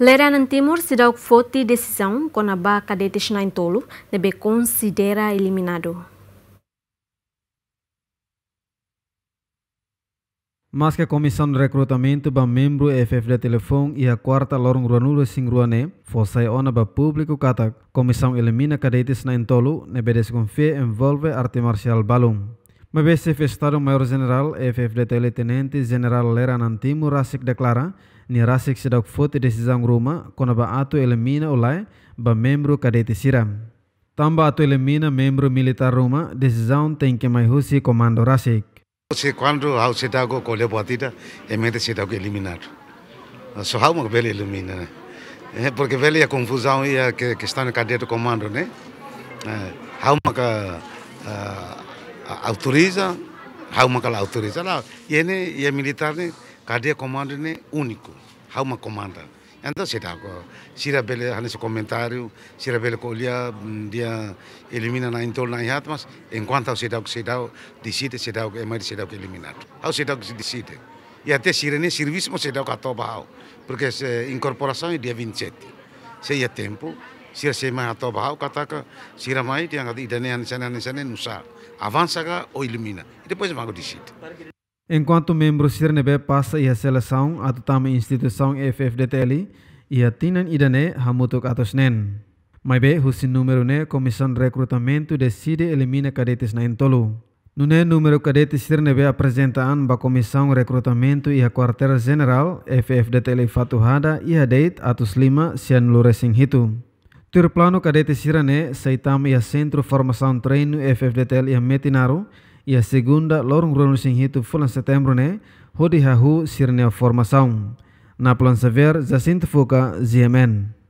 Leranan Timor se dá o forte decisão com a barca de Tolo deve considera eliminado. Mas que a comissão de recrutamento para membro FFD Telefone e a quarta lorong ruanura sing ruane, fosse ona para público katak, comissão elimina cadetes na entolo, nebede se envolve arte marcial balum. MBCF Estado Maior General FFDT Leitenente General Lera Nantimu Rasik declara ni Rasik sedak fote decisão Roma kona ba ato elimina olai ba membro cadete Sira. Tamba ato elimina membro militar Roma decisão tem que mais husi comando Rasik. Se quando ao sedago colhe batida e é mente sedago eliminar. Só há uma bela elimina, né? É porque velha a confusão e a questão do cadete comando, né? É, há é uma autoriza, há uma ela autoriza lá. E é e militar, né, cada comando, é né? único, uma comanda. Então, se dá, se dá bele, há nesse comentário, se era bele colher, dia elimina na entorno na ihat, mas enquanto se dá o que se dá, decide, se dá o que é mais, se dá o que eliminado. o se dá o que se decide. E até se era é serviço, mas se dá o que atoba, porque a incorporação é dia 27. Se é tempo, sema to bahau sira mai dia ngati idane anisane anisane nusa avansa ga o oh, ilumina e depois mago sit Enquanto membro be passa ia seleção atau tam instituição FFDTL ia tinan idane hamutuk atos nen. be husin numero ne comissão recrutamento decide elimina kadetes na entolu Nune kadete cadetes be apresentaan ba comissão recrutamento ia quartel general FFDTL Fatuhada ia date atus lima sian luresing hitu. Turplano kadete sirane saitam ia centro formação treino FFDTL ia metinaru ia segunda lorong rono sing hitu fulan setembro ne hodi hahu sirne formação na plan saver Jacinto ZMN.